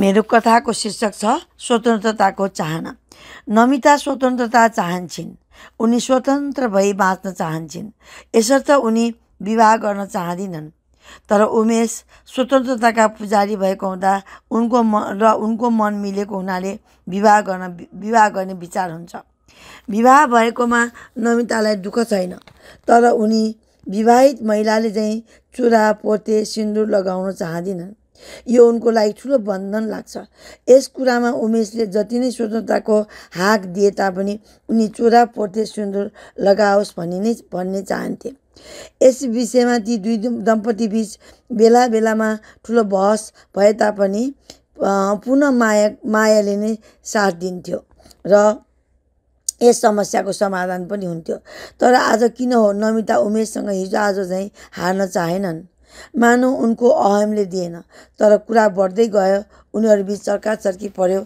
मेरो कथाको शीर्षक छ स्वतन्त्रताको चाहना नमिता स्वतन्त्रता चाहन्छन् उनी स्वतन्त्र भई बाँच्न चाहन्छन् यसर्थ उनी विवाह गर्न चाहदिनन् तर उमेश स्वतन्त्रताका पुजारी भएको हुँदा उनको म र उनको मन मिलेको हुनाले विवाह गर्न विवाह गर्ने विचार हुन्छ विवाह भएकोमा नमितालाई दुःख छैन तर उनी विवाहित महिलाले चाहिँ चुरा पोते सिन्दुर लगाउन चाहदिनन् यो उनको लागि ठुलो बन्धन लाग्छ यस कुरामा उमेशले जति नै स्वतन्त्रताको हाक दिए तापनि उनी चोरा पोर्थे सुन्दर लगाओस् भन्ने नै भन्ने चाहन्थे यस विषयमा ती दुई दम्पतिबीच बेला बेलामा ठुलो बहस भए तापनि पुनः माया मायाले नै साथ दिन्थ्यो र यस समस्याको समाधान पनि हुन्थ्यो तर आज किन हो नमिता उमेशसँग हिजो आज चाहिँ हार्न चाहेनन् मानव उनको अहमले दिएन तर कुरा बढ्दै गयो उनीहरूबिच चर्काचर्की पर्यो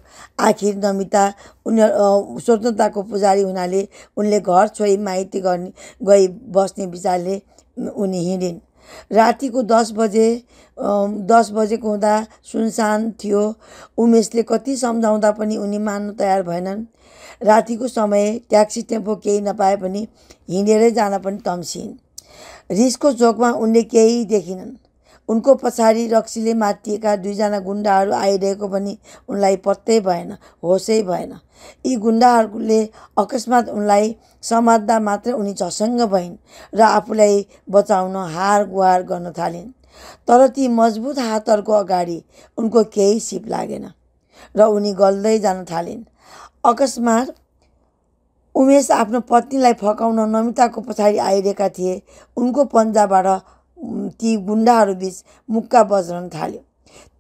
आखिर नमिता उनीहरू स्वतन्त्रताको पुजारी हुनाले उनले घर छोई माइती गर्ने गई बस्ने विचारले उनी हिँडिन् रातिको दस बजे दस बजेको हुँदा सुनसान थियो उमेशले कति सम्झाउँदा पनि उनी मान्नु तयार भएनन् रातिको समय ट्याक्सी टेम्पो केही नपाए पनि हिँडेरै जान पनि तम्सिन् रिसको जोगमा उनले केही देखिनन् उनको पछाडि रक्सीले मातिएका दुईजना गुन्डाहरू आइरहेको पनि उनलाई पत्तै भएन होसै भएन यी गुन्डाहरूले अकस्मात उनलाई समात्दा मात्रै उनी झसङ्ग भइन् र आफूलाई बचाउन हार गुहार गर्न थालिन् तर ती मजबुत हातहरूको अगाडि उनको केही सिप लागेन र उनी गल्दै जान थालिन् अकस्मात उमेश आफ्नो पत्नीलाई फकाउन नमिताको पछाडि आइरहेका थिए उनको पन्जाबाट ती गुन्डाहरूबीच मुक्का बज्रन थाल्यो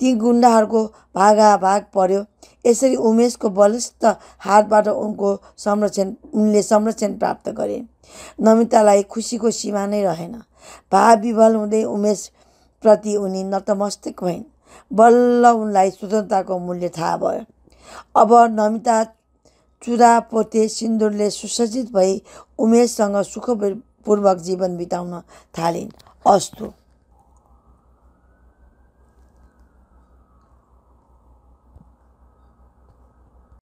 ती गुन्डाहरूको भागाभाग पर्यो यसरी उमेशको बलिष्ठ हातबाट उनको संरक्षण उनले संरक्षण प्राप्त गरे नमितालाई खुसीको सीमा नै रहेन भाव विवल हुँदै उमेशप्रति उनी नतमस्तक भइन् बल्ल उनलाई स्वतन्त्रताको मूल्य थाहा भयो अब नमिता चुरा पोते सिन्दुरले सुसज्जित भई उमेशसँग सुखपूर्वक जीवन बिताउन थालिन् अस्तु